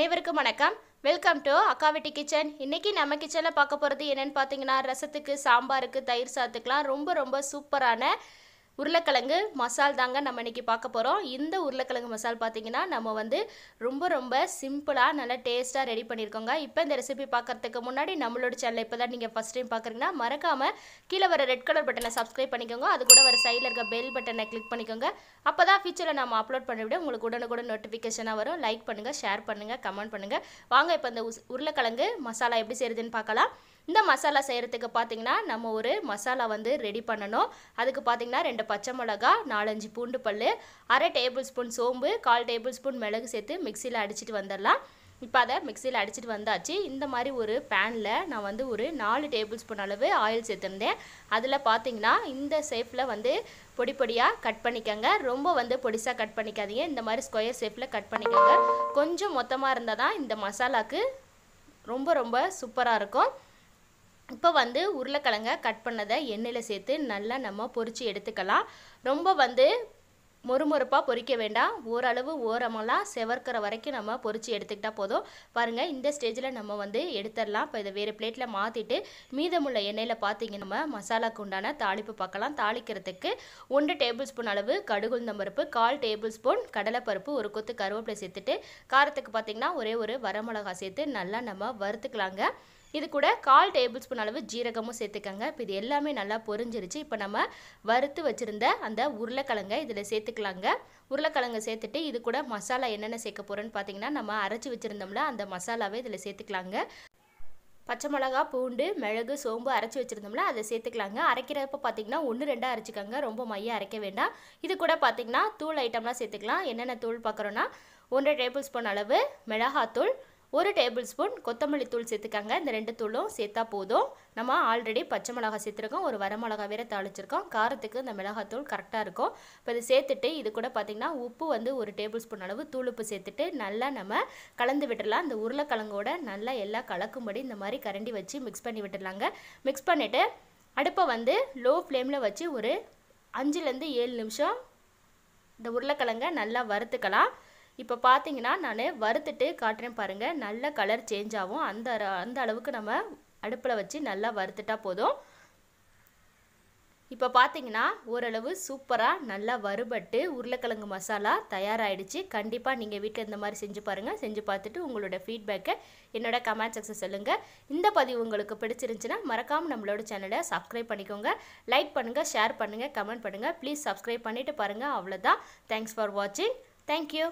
அனைவருக்கும் வணக்கம் welcome to அக்காவெட்டி kitchen இன்றைக்கி நம்ம கிச்சனில் பார்க்க போகிறது என்னென்னு பார்த்தீங்கன்னா ரசத்துக்கு சாம்பாருக்கு தயிர் சாத்துக்கெலாம் ரொம்ப ரொம்ப சூப்பரான உருளைக்கிழங்கு மசால் தாங்க நம்ம இன்றைக்கி பார்க்க போகிறோம் இந்த உருளைக்கிழங்கு மசால் பார்த்திங்கன்னா நம்ம வந்து ரொம்ப ரொம்ப சிம்பிளாக நல்லா டேஸ்ட்டாக ரெடி பண்ணியிருக்கோங்க இப்போ இந்த ரெசிபி பார்க்குறதுக்கு முன்னாடி நம்மளோட சேனலை இப்போ தான் நீங்கள் ஃபஸ்ட் டைம் பார்க்குறீங்கன்னா மறக்காமல் கீழே வர ரெட் கலர் பட்டனை சப்ஸ்கிரைப் பண்ணிக்கோங்க அது கூட வர சைடில் இருக்க பெல் பட்டனை கிளிக் பண்ணிக்கோங்க அப்போ தான் ஃபியூச்சரில் நம்ம அப்லோட் பண்ண விட உங்களுக்கு உடனுக்குடன் நோட்டிஃபிகேஷனாக வரும் லைக் பண்ணுங்கள் ஷேர் பண்ணுங்கள் கமெண்ட் பண்ணுங்கள் வாங்க இப்போ இந்த உருளைக்கிழங்கு மசாலா எப்படி செய்யுதுன்னு பார்க்கலாம் இந்த மசாலா செய்கிறதுக்கு பார்த்திங்கன்னா நம்ம ஒரு மசாலா வந்து ரெடி பண்ணணும் அதுக்கு பார்த்திங்கன்னா ரெண்டு பச்சை மிளகா நாலஞ்சு பூண்டு பல் அரை டேபிள் ஸ்பூன் சோம்பு கால் டேபிள் ஸ்பூன் மிளகு சேர்த்து மிக்சியில் அடிச்சிட்டு வந்துடலாம் இப்போ அதை மிக்சியில் அடிச்சிட்டு வந்தாச்சு இந்த மாதிரி ஒரு பேனில் நான் வந்து ஒரு நாலு டேபிள் ஸ்பூன் அளவு ஆயில் சேர்த்துருந்தேன் அதில் பார்த்தீங்கன்னா இந்த ஷேப்பில் வந்து பொடி பொடியாக கட் பண்ணிக்கோங்க ரொம்ப வந்து பொடிசாக கட் பண்ணிக்காதீங்க இந்த மாதிரி ஸ்கொயர் ஷேப்பில் கட் பண்ணிக்கோங்க கொஞ்சம் மொத்தமாக இருந்தால் தான் இந்த மசாலாவுக்கு ரொம்ப ரொம்ப சூப்பராக இருக்கும் இப்போ வந்து உருளைக்கிழங்க கட் பண்ணதை எண்ணெயில் சேர்த்து நல்லா நம்ம பொறிச்சு எடுத்துக்கலாம் ரொம்ப வந்து மொறுமொறுப்பாக பொறிக்க வேண்டாம் ஓரளவு ஓரமெல்லாம் செவர்க்கிற வரைக்கும் நம்ம பொறிச்சு எடுத்துக்கிட்டால் போதும் பாருங்கள் இந்த ஸ்டேஜில் நம்ம வந்து எடுத்துடலாம் இப்போ இதை வேறு பிளேட்டில் மாற்றிட்டு மீதமுள்ள எண்ணெயில் பார்த்திங்கன்னா நம்ம மசாலாக்கு உண்டான தாளிப்பு பார்க்கலாம் தாளிக்கிறதுக்கு ஒன்று டேபிள் ஸ்பூன் அளவு கடுகுந்த பருப்பு கால் டேபிள் ஸ்பூன் கடலைப்பருப்பு ஒரு கொத்து கருவேப்பிலை சேர்த்துட்டு காரத்துக்கு பார்த்திங்கன்னா ஒரே ஒரு வரமிளகா சேர்த்து நல்லா நம்ம வறுத்துக்கலாங்க இது கூட கால் டேபிள் ஸ்பூன் அளவு ஜீரகமும் சேர்த்துக்கங்க இப்போ இது எல்லாமே நல்லா பொரிஞ்சிருச்சு இப்போ நம்ம வறுத்து வச்சுருந்த அந்த உருளைக்கிழங்க இதில் சேர்த்துக்கலாங்க உருளைக்கிழங்க சேர்த்துட்டு இது கூட மசாலா என்னென்ன சேர்க்க போகிறோன்னு பார்த்தீங்கன்னா நம்ம அரைச்சி வச்சுருந்தோம்ல அந்த மசாலாவே இதில் சேர்த்துக்கலாங்க பச்சை மிளகா பூண்டு மிளகு சோம்பு அரைச்சி வச்சுருந்தோம்ல அதை சேர்த்துக்கலாங்க அரைக்கிறப்ப பார்த்தீங்கன்னா ஒன்று ரெண்டாக அரைச்சிக்கோங்க ரொம்ப மையாக அரைக்க வேண்டாம் இது கூட பார்த்திங்கன்னா தூள் ஐட்டம்லாம் சேர்த்துக்கலாம் என்னென்ன தூள் பார்க்குறோன்னா ஒன்றரை டேபிள் ஸ்பூன் அளவு மிளகாத்தூள் ஒரு டேபிள் ஸ்பூன் கொத்தமல்லி தூள் சேர்த்துக்கங்க இந்த ரெண்டு தூளும் சேர்த்தா போதும் நம்ம ஆல்ரெடி பச்சை மிளகா சேர்த்துருக்கோம் ஒரு மிளகாய் வேற தாளிச்சிருக்கோம் காரத்துக்கு இந்த மிளகாத்தூள் கரெக்டாக இருக்கும் இப்போ இதை சேர்த்துட்டு இது கூட பார்த்திங்கன்னா உப்பு வந்து ஒரு டேபிள் ஸ்பூன் அளவு தூளுப்பு சேர்த்துட்டு நல்லா நம்ம கலந்து விட்டுடலாம் அந்த உருளைக்கிழங்கோட நல்லா எல்லாம் கலக்கும்படி இந்த மாதிரி கரண்டி வச்சு மிக்ஸ் பண்ணி விட்டுடலாங்க மிக்ஸ் பண்ணிவிட்டு அடுப்பை வந்து லோ ஃப்ளேமில் வச்சு ஒரு அஞ்சுலேருந்து ஏழு நிமிஷம் இந்த உருளைக்கிழங்க நல்லா வறுத்துக்கலாம் இப்போ பார்த்தீங்கன்னா நான் வறுத்துட்டு காட்டுறேன் பாருங்கள் நல்ல கலர் சேஞ்ச் ஆகும் அந்த அந்த அளவுக்கு நம்ம அடுப்பில் வச்சு நல்லா வறுத்துட்டா போதும் இப்போ பார்த்தீங்கன்னா ஓரளவு சூப்பராக நல்லா வறுபட்டு உருளைக்கிழங்கு மசாலா தயாராகிடுச்சு கண்டிப்பாக நீங்கள் வீட்டில் இந்த மாதிரி செஞ்சு பாருங்கள் செஞ்சு பார்த்துட்டு உங்களோட ஃபீட்பேக்கை என்னோட கமெண்ட் செக்ஷன் சொல்லுங்கள் இந்த பதிவு உங்களுக்கு பிடிச்சிருந்துச்சுன்னா மறக்காமல் நம்மளோட சேனலை சப்ஸ்கிரைப் பண்ணிக்கோங்க லைக் பண்ணுங்கள் ஷேர் பண்ணுங்கள் கமெண்ட் பண்ணுங்கள் ப்ளீஸ் சப்ஸ்கிரைப் பண்ணிவிட்டு பாருங்கள் அவ்வளோதான் தேங்க்ஸ் ஃபார் வாட்சிங் தேங்க்யூ